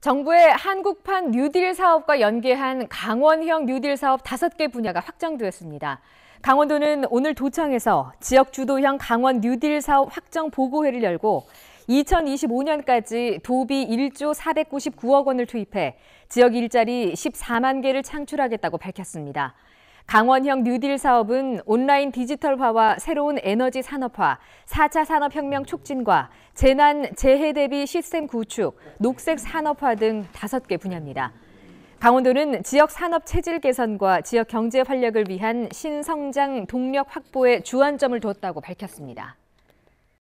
정부의 한국판 뉴딜 사업과 연계한 강원형 뉴딜 사업 5개 분야가 확정되었습니다. 강원도는 오늘 도청에서 지역 주도형 강원 뉴딜 사업 확정 보고회를 열고 2025년까지 도비 1조 499억 원을 투입해 지역 일자리 14만 개를 창출하겠다고 밝혔습니다. 강원형 뉴딜 사업은 온라인 디지털화와 새로운 에너지 산업화, 4차 산업혁명 촉진과 재난, 재해 대비 시스템 구축, 녹색 산업화 등 다섯 개 분야입니다. 강원도는 지역 산업 체질 개선과 지역 경제 활력을 위한 신성장 동력 확보에 주안점을 뒀다고 밝혔습니다.